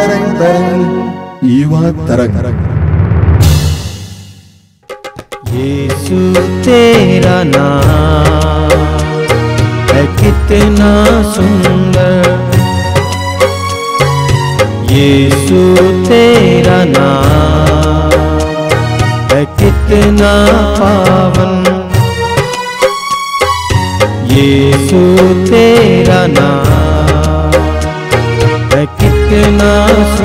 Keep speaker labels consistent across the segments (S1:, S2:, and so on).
S1: तरंग तरंग युवा तरंग
S2: यीशु तेरा नाम है कितना सुंदर यीशु तेरा नाम है कितना पावन यीशु तेरा नाम ना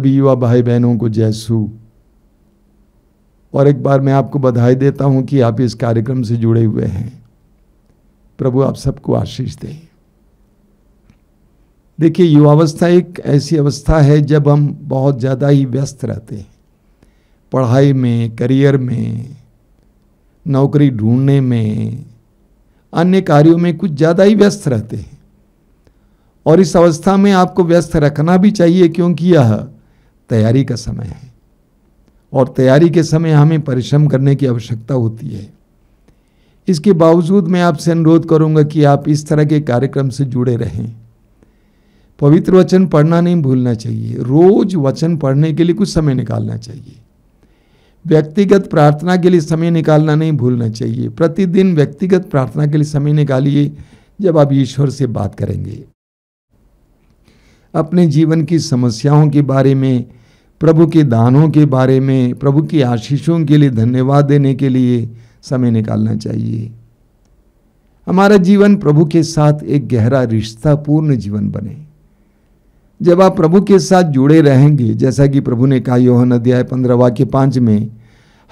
S1: सभी मतलब युवा भाई बहनों को जयसु और एक बार मैं आपको बधाई देता हूं कि आप इस कार्यक्रम से जुड़े हुए हैं प्रभु आप सबको आशीष दें देखिए युवावस्था एक ऐसी अवस्था है जब हम बहुत ज़्यादा ही व्यस्त रहते हैं पढ़ाई में करियर में नौकरी ढूंढने में अन्य कार्यों में कुछ ज़्यादा ही व्यस्त रहते हैं और इस अवस्था में आपको व्यस्त रखना भी चाहिए क्योंकि यह तैयारी का समय है और तैयारी के समय हमें परिश्रम करने की आवश्यकता होती है इसके बावजूद मैं आपसे अनुरोध करूंगा कि आप इस तरह के कार्यक्रम से जुड़े रहें पवित्र वचन पढ़ना नहीं भूलना चाहिए रोज वचन पढ़ने के लिए कुछ समय निकालना चाहिए व्यक्तिगत प्रार्थना के लिए समय निकालना नहीं भूलना चाहिए प्रतिदिन व्यक्तिगत प्रार्थना के लिए समय निकालिए जब आप ईश्वर से बात करेंगे अपने जीवन की समस्याओं के बारे में प्रभु के दानों के बारे में प्रभु की आशीषों के लिए धन्यवाद देने के लिए समय निकालना चाहिए हमारा जीवन प्रभु के साथ एक गहरा रिश्ता पूर्ण जीवन बने जब आप प्रभु के साथ जुड़े रहेंगे जैसा कि प्रभु ने कहा योहन अध्याय पंद्रह वाक्य पाँच में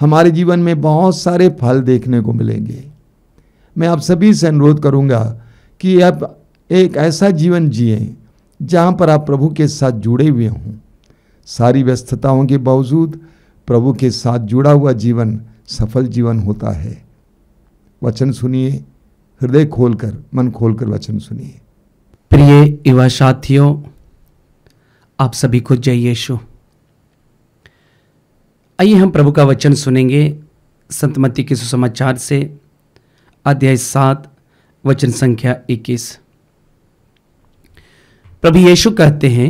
S1: हमारे जीवन में बहुत सारे फल देखने को मिलेंगे मैं आप सभी से अनुरोध करूंगा कि आप एक ऐसा जीवन जिए जहाँ पर आप प्रभु के साथ जुड़े हुए हों सारी व्यस्तताओं के बावजूद प्रभु के साथ जुड़ा हुआ जीवन सफल जीवन होता है वचन सुनिए हृदय खोलकर मन खोलकर वचन सुनिए प्रिय युवा साथियों
S3: आप सभी को जय यीशु आइए हम प्रभु का वचन सुनेंगे संतमती के सुसमाचार से अध्याय सात वचन संख्या इक्कीस प्रभु यीशु कहते हैं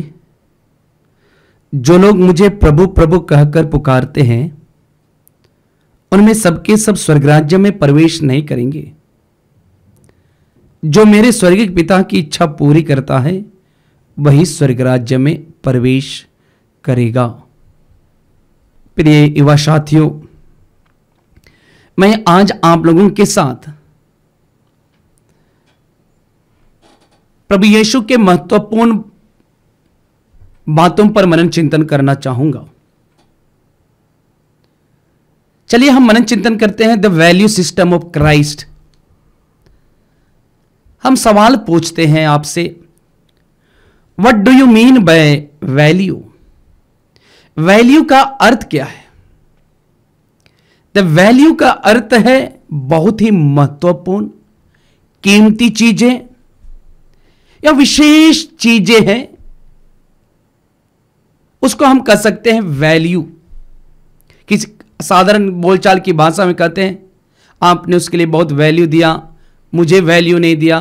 S3: जो लोग मुझे प्रभु प्रभु कहकर पुकारते हैं उनमें सबके सब, सब स्वर्गराज्य में प्रवेश नहीं करेंगे जो मेरे स्वर्गीय पिता की इच्छा पूरी करता है वही स्वर्गराज्य में प्रवेश करेगा प्रिय युवा साथियों मैं आज आप लोगों के साथ प्रभु यीशु के महत्वपूर्ण बातों पर मनन चिंतन करना चाहूंगा चलिए हम मनन चिंतन करते हैं the value system of Christ हम सवाल पूछते हैं आपसे what do you mean by value value का अर्थ क्या है द वैल्यू का अर्थ है बहुत ही महत्वपूर्ण कीमती चीजें या विशेष चीजें हैं उसको हम कह सकते हैं वैल्यू किसी साधारण बोलचाल की भाषा में कहते हैं आपने उसके लिए बहुत वैल्यू दिया मुझे वैल्यू नहीं दिया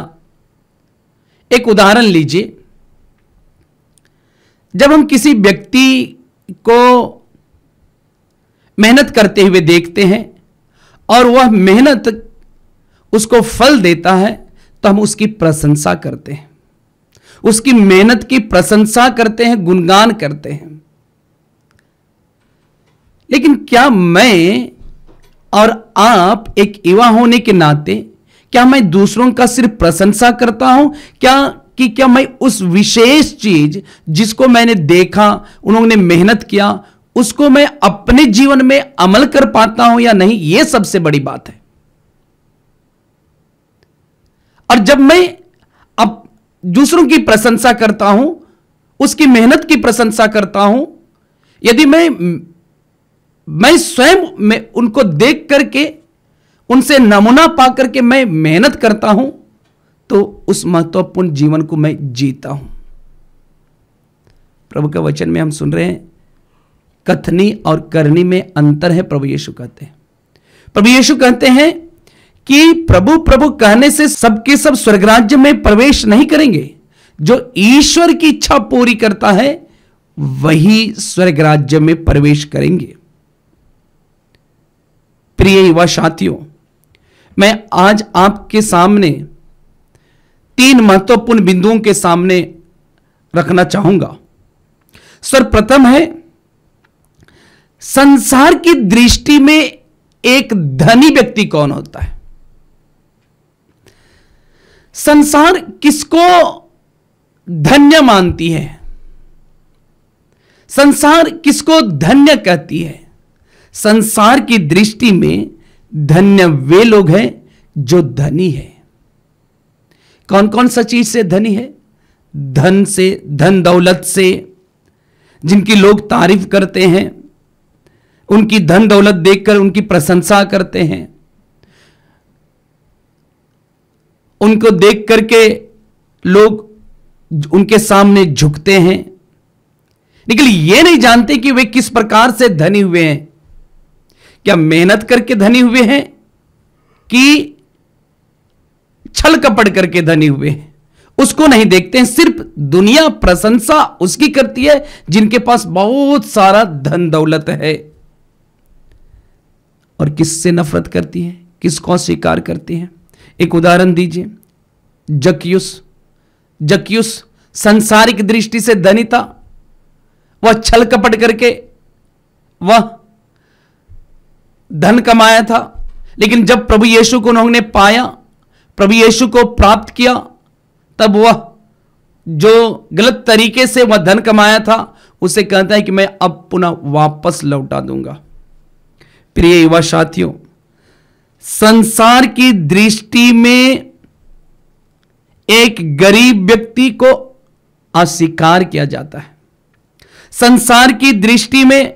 S3: एक उदाहरण लीजिए जब हम किसी व्यक्ति को मेहनत करते हुए देखते हैं और वह मेहनत उसको फल देता है तो हम उसकी प्रशंसा करते हैं उसकी मेहनत की प्रशंसा करते हैं गुणगान करते हैं लेकिन क्या मैं और आप एक युवा होने के नाते क्या मैं दूसरों का सिर्फ प्रशंसा करता हूं क्या कि क्या मैं उस विशेष चीज जिसको मैंने देखा उन्होंने मेहनत किया उसको मैं अपने जीवन में अमल कर पाता हूं या नहीं यह सबसे बड़ी बात है और जब मैं दूसरों की प्रशंसा करता हूं उसकी मेहनत की प्रशंसा करता हूं यदि मैं मैं स्वयं मैं उनको देख करके उनसे नमूना पा करके मैं मेहनत करता हूं तो उस महत्वपूर्ण जीवन को मैं जीता हूं प्रभु के वचन में हम सुन रहे हैं कथनी और करनी में अंतर है प्रभु यीशु कहते हैं प्रभु यीशु कहते हैं कि प्रभु प्रभु कहने से सबके सब स्वर्ग राज्य में प्रवेश नहीं करेंगे जो ईश्वर की इच्छा पूरी करता है वही स्वर्ग राज्य में प्रवेश करेंगे प्रिय युवा साथियों मैं आज आपके सामने तीन महत्वपूर्ण बिंदुओं के सामने रखना चाहूंगा सर्वप्रथम है संसार की दृष्टि में एक धनी व्यक्ति कौन होता है संसार किसको धन्य मानती है संसार किसको धन्य कहती है संसार की दृष्टि में धन्य वे लोग हैं जो धनी है कौन कौन सा चीज से धनी है धन से धन दौलत से जिनकी लोग तारीफ करते हैं उनकी धन दौलत देखकर उनकी प्रशंसा करते हैं उनको देख करके लोग उनके सामने झुकते हैं लेकिन ये नहीं जानते कि वे किस प्रकार से धनी हुए हैं क्या मेहनत करके धनी हुए हैं कि छल कपड़ करके धनी हुए हैं उसको नहीं देखते हैं सिर्फ दुनिया प्रशंसा उसकी करती है जिनके पास बहुत सारा धन दौलत है और किससे नफरत करती है किसको स्वीकार करती है एक उदाहरण दीजिए जकियुस जकियुस संसारिक दृष्टि से धनी था वह छल कपट करके वह धन कमाया था लेकिन जब प्रभु यीशु को उन्होंने पाया प्रभु यीशु को प्राप्त किया तब वह जो गलत तरीके से वह धन कमाया था उसे कहता है कि मैं अब पुनः वापस लौटा दूंगा प्रिय युवा साथियों संसार की दृष्टि में एक गरीब व्यक्ति को अस्वीकार किया जाता है संसार की दृष्टि में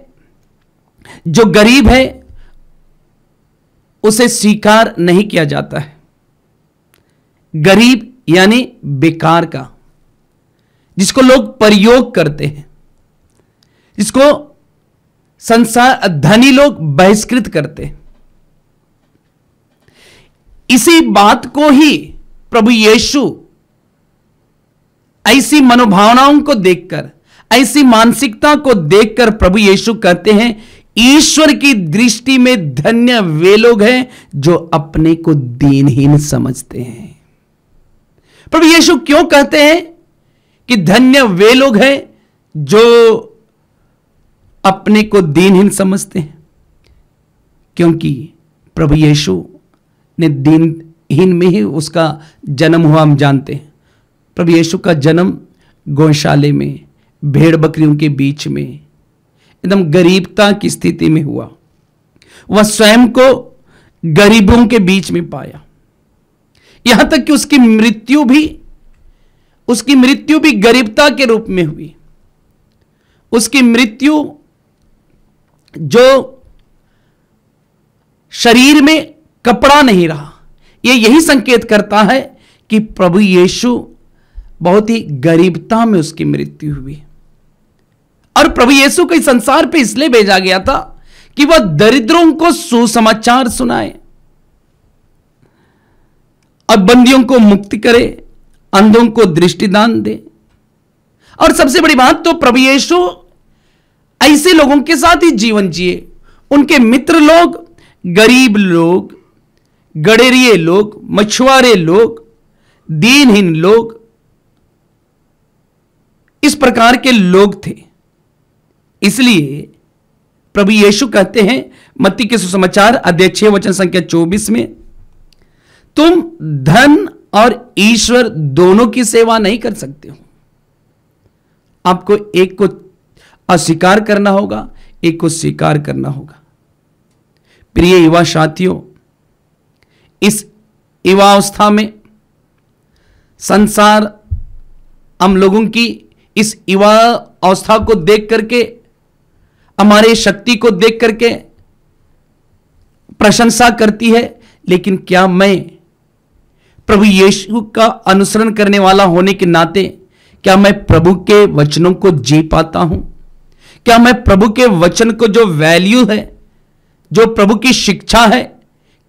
S3: जो गरीब है उसे स्वीकार नहीं किया जाता है गरीब यानी बेकार का जिसको लोग प्रयोग करते हैं जिसको संसार धनी लोग बहिष्कृत करते हैं इसी बात को ही प्रभु यीशु ऐसी मनोभावनाओं को देखकर ऐसी मानसिकता को देखकर प्रभु यीशु कहते हैं ईश्वर की दृष्टि में धन्य वे लोग हैं जो अपने को दीनहीन समझते हैं प्रभु यीशु क्यों कहते हैं कि धन्य वे लोग हैं जो अपने को दीनहीन समझते हैं क्योंकि प्रभु यीशु ने हीन में ही उसका जन्म हुआ हम जानते हैं प्रभु यीशु का जन्म गौशाले में भेड़ बकरियों के बीच में एकदम गरीबता की स्थिति में हुआ वह स्वयं को गरीबों के बीच में पाया यहां तक कि उसकी मृत्यु भी उसकी मृत्यु भी गरीबता के रूप में हुई उसकी मृत्यु जो शरीर में कपड़ा नहीं रहा ये यही संकेत करता है कि प्रभु यीशु बहुत ही गरीबता में उसकी मृत्यु हुई और प्रभु यीशु को इस संसार पे इसलिए भेजा गया था कि वह दरिद्रों को सुसमाचार सुनाए और बंदियों को मुक्ति करे अंधों को दृष्टिदान दे और सबसे बड़ी बात तो प्रभु यीशु ऐसे लोगों के साथ ही जीवन जिए उनके मित्र लोग गरीब लोग गडेरिए लोग मछुआरे लोग दीनहीन लोग इस प्रकार के लोग थे इसलिए प्रभु यीशु कहते हैं मत्ती के सुसमाचार अध्यक्ष वचन संख्या 24 में तुम धन और ईश्वर दोनों की सेवा नहीं कर सकते हो आपको एक को अस्वीकार करना होगा एक को स्वीकार करना होगा प्रिय युवा साथियों इस युवावस्था में संसार हम लोगों की इस युवा अवस्था को देख करके हमारे शक्ति को देख करके प्रशंसा करती है लेकिन क्या मैं प्रभु यीशु का अनुसरण करने वाला होने के नाते क्या मैं प्रभु के वचनों को जी पाता हूं क्या मैं प्रभु के वचन को जो वैल्यू है जो प्रभु की शिक्षा है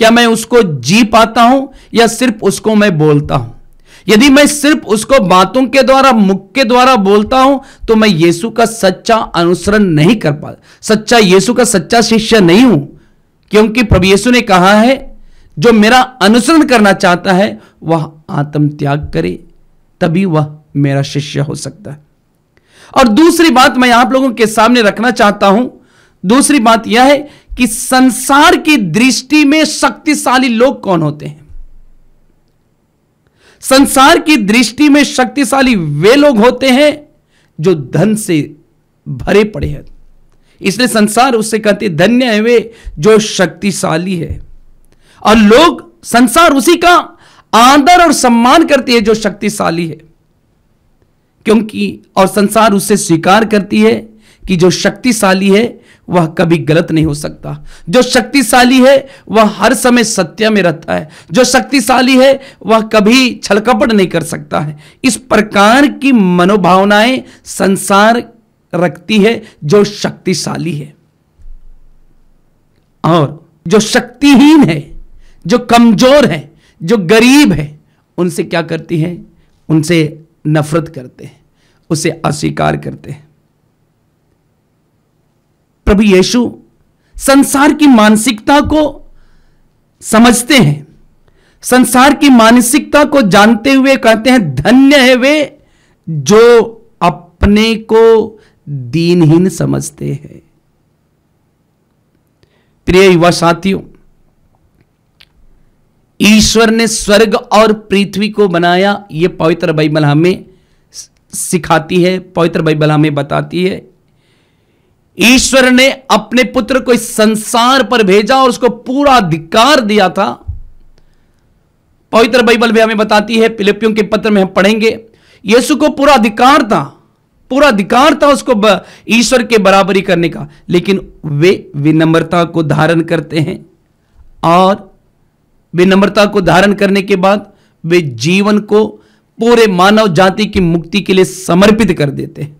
S3: क्या मैं उसको जी पाता हूं या सिर्फ उसको मैं बोलता हूं यदि मैं सिर्फ उसको बातों के द्वारा मुख के द्वारा बोलता हूं तो मैं यीशु का सच्चा अनुसरण नहीं कर पा सच्चा यीशु का सच्चा शिष्य नहीं हूं क्योंकि प्रभु यीशु ने कहा है जो मेरा अनुसरण करना चाहता है वह आत्म त्याग करे तभी वह मेरा शिष्य हो सकता है और दूसरी बात मैं आप लोगों के सामने रखना चाहता हूं दूसरी बात यह है कि संसार की दृष्टि में शक्तिशाली लोग कौन होते हैं संसार की दृष्टि में शक्तिशाली वे लोग होते हैं जो धन से भरे पड़े हैं इसलिए संसार उससे कहते धन्य है वे जो शक्तिशाली है और लोग संसार उसी का आदर और सम्मान करती है जो शक्तिशाली है क्योंकि और संसार उसे स्वीकार करती है कि जो शक्तिशाली है वह कभी गलत नहीं हो सकता जो शक्तिशाली है वह हर समय सत्य में रहता है जो शक्तिशाली है वह कभी छलकपट नहीं कर सकता है इस प्रकार की मनोभावनाएं संसार रखती है जो शक्तिशाली है और जो शक्तिहीन है जो कमजोर है जो गरीब है उनसे क्या करती है उनसे नफरत करते हैं उसे अस्वीकार करते हैं प्रभु यीशु संसार की मानसिकता को समझते हैं संसार की मानसिकता को जानते हुए कहते हैं धन्य है वे जो अपने को दीनहीन समझते हैं प्रिय युवा साथियों ईश्वर ने स्वर्ग और पृथ्वी को बनाया ये पवित्र बाइबल हमें सिखाती है पवित्र बाइबल हमें बताती है ईश्वर ने अपने पुत्र को इस संसार पर भेजा और उसको पूरा अधिकार दिया था पवित्र बाइबल भी हमें बताती है पिलिपियों के पत्र में हम पढ़ेंगे यीशु को पूरा अधिकार था पूरा अधिकार था उसको ईश्वर के बराबरी करने का लेकिन वे विनम्रता को धारण करते हैं और विनम्रता को धारण करने के बाद वे जीवन को पूरे मानव जाति की मुक्ति के लिए समर्पित कर देते हैं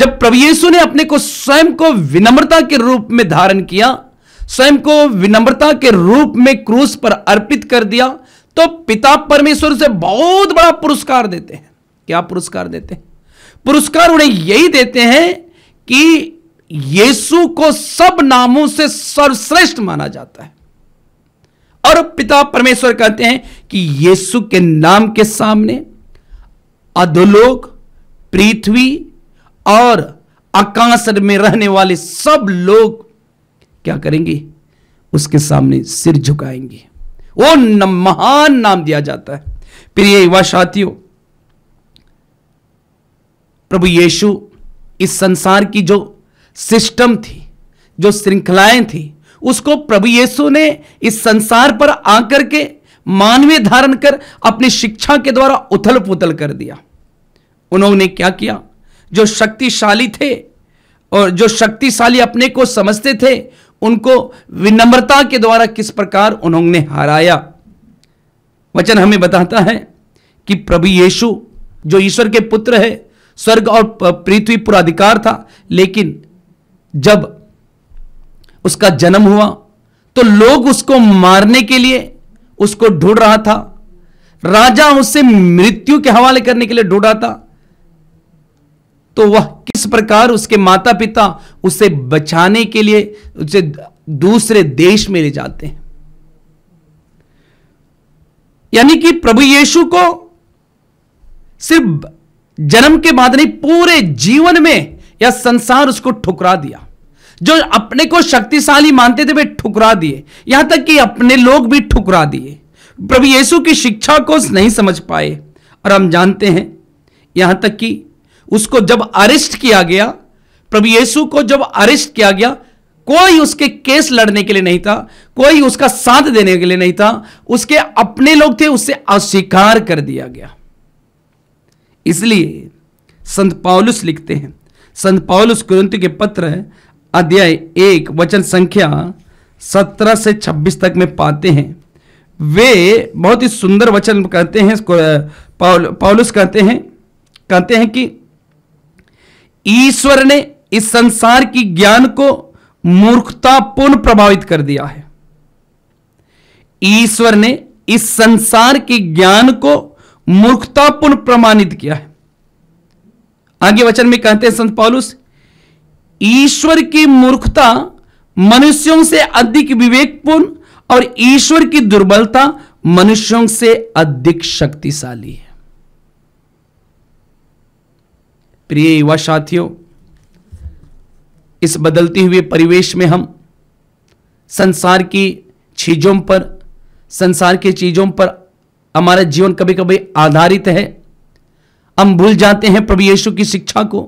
S3: जब प्रभु यीशु ने अपने को स्वयं को विनम्रता के रूप में धारण किया स्वयं को विनम्रता के रूप में क्रूस पर अर्पित कर दिया तो पिता परमेश्वर से बहुत बड़ा पुरस्कार देते हैं क्या पुरस्कार देते हैं पुरस्कार उन्हें यही देते हैं कि यीशु को सब नामों से सर्वश्रेष्ठ माना जाता है और पिता परमेश्वर कहते हैं कि यीशु के नाम के सामने अधोलोक पृथ्वी और अकासर में रहने वाले सब लोग क्या करेंगे उसके सामने सिर झुकाएंगे वो महान नाम दिया जाता है प्रिय युवा साथियों प्रभु यीशु इस संसार की जो सिस्टम थी जो श्रृंखलाएं थी उसको प्रभु यीशु ने इस संसार पर आकर के मानवीय धारण कर अपनी शिक्षा के द्वारा उथल पुथल कर दिया उन्होंने क्या किया जो शक्तिशाली थे और जो शक्तिशाली अपने को समझते थे उनको विनम्रता के द्वारा किस प्रकार उन्होंने हराया वचन हमें बताता है कि प्रभु यीशु जो ईश्वर के पुत्र है स्वर्ग और पृथ्वी पूरा अधिकार था लेकिन जब उसका जन्म हुआ तो लोग उसको मारने के लिए उसको ढूंढ रहा था राजा उससे मृत्यु के हवाले करने के लिए ढूंढ रहा था तो वह किस प्रकार उसके माता पिता उसे बचाने के लिए उसे दूसरे देश में ले जाते हैं यानी कि प्रभु यीशु को सिर्फ जन्म के बाद नहीं पूरे जीवन में या संसार उसको ठुकरा दिया जो अपने को शक्तिशाली मानते थे वे ठुकरा दिए यहां तक कि अपने लोग भी ठुकरा दिए प्रभु यीशु की शिक्षा को नहीं समझ पाए और हम जानते हैं यहां तक कि उसको जब अरेस्ट किया गया प्रभु येसु को जब अरेस्ट किया गया कोई उसके केस लड़ने के लिए नहीं था कोई उसका साथ देने के लिए नहीं था उसके अपने लोग थे उससे अस्वीकार कर दिया गया इसलिए संत पावलुस लिखते हैं संत पावलुस कुरंती के पत्र अध्याय एक वचन संख्या सत्रह से छब्बीस तक में पाते हैं वे बहुत ही सुंदर वचन कहते हैं पौलुस कहते हैं कहते हैं कि ईश्वर ने इस संसार की ज्ञान को मूर्खतापूर्ण प्रभावित कर दिया है ईश्वर ने इस संसार के ज्ञान को मूर्खतापूर्ण प्रमाणित किया है आगे वचन में कहते हैं संत पॉलुस ईश्वर की मूर्खता मनुष्यों से अधिक विवेकपूर्ण और ईश्वर की दुर्बलता मनुष्यों से अधिक शक्तिशाली है प्रिय युवा साथियों इस बदलते हुए परिवेश में हम संसार की चीज़ों पर संसार की चीज़ों पर हमारा जीवन कभी कभी आधारित है हम भूल जाते हैं प्रभु यीशु की शिक्षा को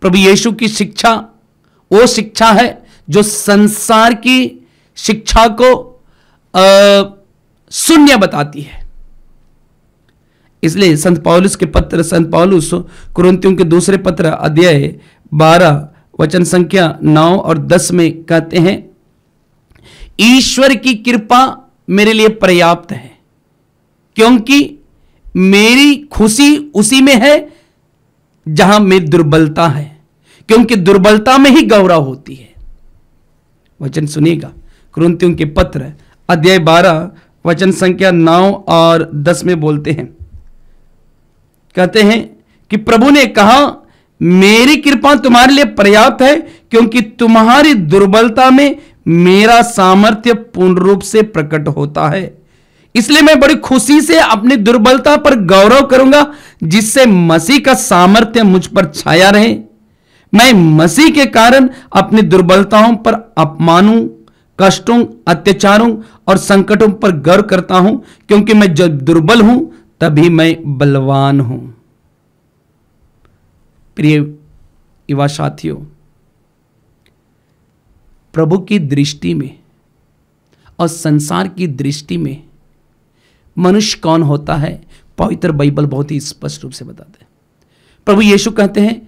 S3: प्रभु यीशु की शिक्षा वो शिक्षा है जो संसार की शिक्षा को शून्य बताती है इसलिए संत पौलुस के पत्र संत पौलुस क्रंतियों के दूसरे पत्र अध्याय बारह वचन संख्या नौ और दस में कहते हैं ईश्वर की कृपा मेरे लिए पर्याप्त है क्योंकि मेरी खुशी उसी में है जहां मेरी दुर्बलता है क्योंकि दुर्बलता में ही गौरव होती है वचन सुनिएगा क्रंतियों के पत्र अध्याय बारह वचन संख्या नौ और दस में बोलते हैं कहते हैं कि प्रभु ने कहा मेरी कृपा तुम्हारे लिए पर्याप्त है क्योंकि तुम्हारी दुर्बलता में मेरा सामर्थ्य पूर्ण रूप से प्रकट होता है इसलिए मैं बड़ी खुशी से अपनी दुर्बलता पर गौरव करूंगा जिससे मसीह का सामर्थ्य मुझ पर छाया रहे मैं मसीह के कारण अपनी दुर्बलताओं पर अपमानों कष्टों अत्याचारों और संकटों पर गर्व करता हूं क्योंकि मैं जब दुर्बल हूं तभी मैं बलवान हूं प्रिय युवा साथियों प्रभु की दृष्टि में और संसार की दृष्टि में मनुष्य कौन होता है पवित्र बाइबल बहुत ही स्पष्ट रूप से बताते हैं प्रभु यीशु कहते हैं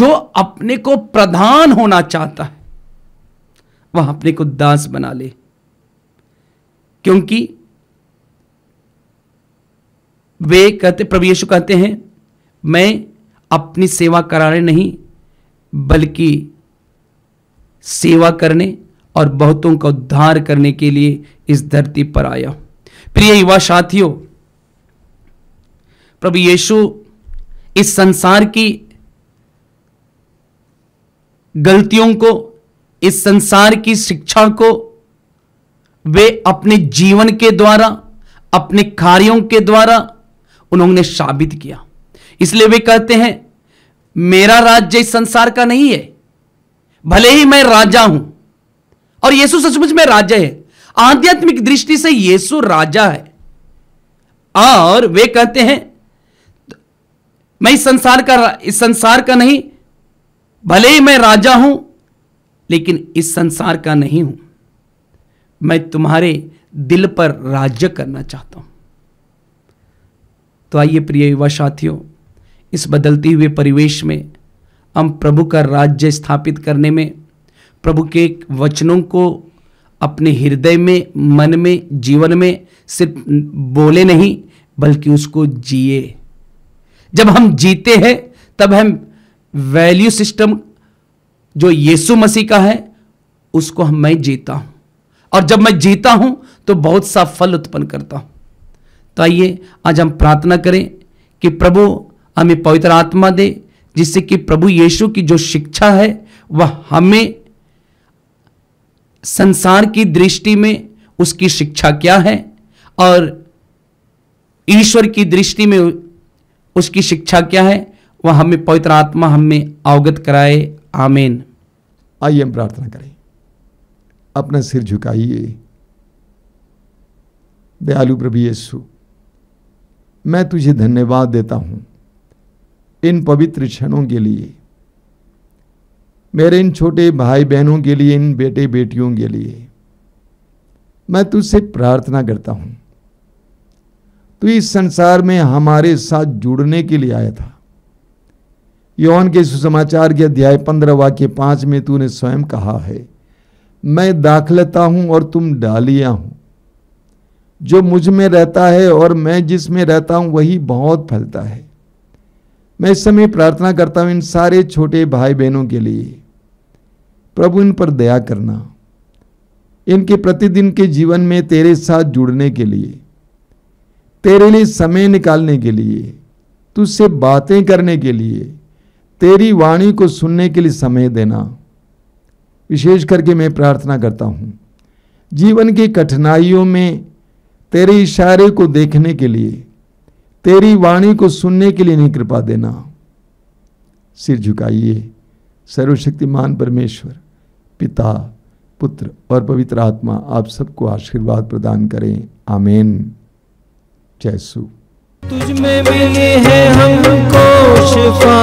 S3: जो अपने को प्रधान होना चाहता है वह अपने को दास बना ले क्योंकि वे कहते प्रभु यीशु कहते हैं मैं अपनी सेवा कराने नहीं बल्कि सेवा करने और बहुतों का उद्धार करने के लिए इस धरती पर आया प्रिय युवा साथियों प्रभु यीशु इस संसार की गलतियों को इस संसार की शिक्षा को वे अपने जीवन के द्वारा अपने कार्यों के द्वारा उन्होंने साबित किया इसलिए वे कहते हैं मेरा राज्य इस संसार का नहीं है भले ही मैं राजा हूं और यीशु सचमुच में राजा है आध्यात्मिक दृष्टि से यीशु राजा है और वे कहते हैं मैं इस संसार का इस संसार का नहीं भले ही मैं राजा हूं लेकिन इस संसार का नहीं हूं मैं तुम्हारे दिल पर राज्य करना चाहता हूं तो आइए प्रिय युवा साथियों इस बदलते हुए परिवेश में हम प्रभु का राज्य स्थापित करने में प्रभु के वचनों को अपने हृदय में मन में जीवन में सिर्फ बोले नहीं बल्कि उसको जिए जब हम जीते हैं तब हम वैल्यू सिस्टम जो यीशु मसीह का है उसको हम मैं जीता हूं और जब मैं जीता हूं तो बहुत सा फल उत्पन्न करता हूं तो आइए आज हम प्रार्थना करें कि प्रभु हमें पवित्र आत्मा दे जिससे कि प्रभु यीशु की जो शिक्षा है वह हमें संसार की दृष्टि में उसकी शिक्षा क्या है और ईश्वर की दृष्टि में उसकी शिक्षा क्या है वह हमें पवित्र आत्मा हमें अवगत कराए आमेन आइए हम प्रार्थना करें अपना सिर
S1: झुकाइए दयालु प्रभु यीशु मैं तुझे धन्यवाद देता हूं इन पवित्र क्षणों के लिए मेरे इन छोटे भाई बहनों के लिए इन बेटे बेटियों के लिए मैं तुझसे प्रार्थना करता हूं तू इस संसार में हमारे साथ जुड़ने के लिए आया था यौन के सुसमाचार के अध्याय पंद्रह वाक्य पांच में तूने स्वयं कहा है मैं दाखलता हूं और तुम डालिया हूं जो मुझ में रहता है और मैं जिसमें रहता हूँ वही बहुत फलता है मैं इस समय प्रार्थना करता हूँ इन सारे छोटे भाई बहनों के लिए प्रभु इन पर दया करना इनके प्रतिदिन के जीवन में तेरे साथ जुड़ने के लिए तेरे लिए समय निकालने के लिए तुझसे बातें करने के लिए तेरी वाणी को सुनने के लिए समय देना विशेष करके मैं प्रार्थना करता हूँ जीवन की कठिनाइयों में तेरे इशारे को देखने के लिए तेरी वाणी को सुनने के लिए नहीं कृपा देना सिर झुकाइए सर्वशक्तिमान परमेश्वर पिता पुत्र और पवित्र आत्मा आप सबको आशीर्वाद प्रदान करें आमेन जयसु
S2: तुझ में मिली है हमको शिफा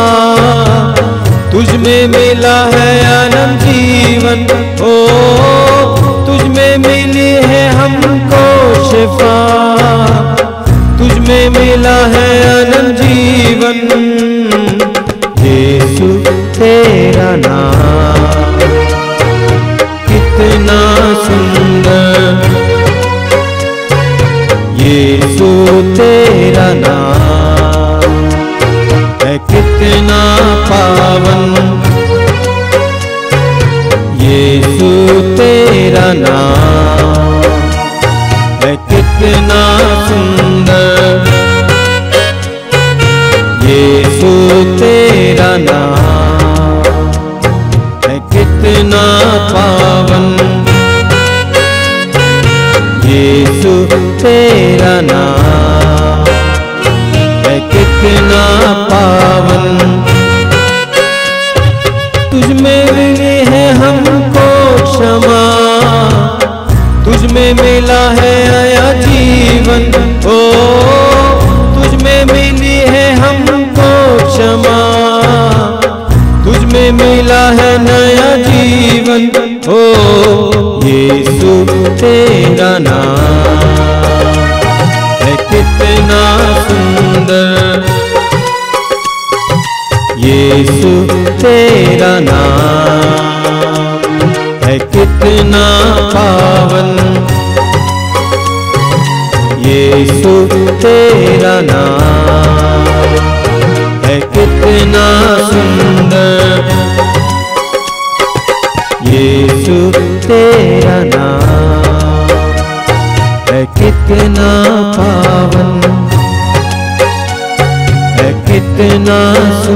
S2: तुझ में मिला है आनंद जीवन ओ तुझ में मिली है हमको शिफा तुझ में मिला है अनंत जीवन यीशु तेरा नाम कितना सुंदर यीशु तेरा नाम है कितना पावन यीशु तेरा नाम तेरा नाम है कितना पावन यीशु तेरा नाम तेरा नाम है कितना पावन यीशु तेरा नाम है कितना सुंदर यीशु तेरा नाम है कितना पावन है कितना सुंदर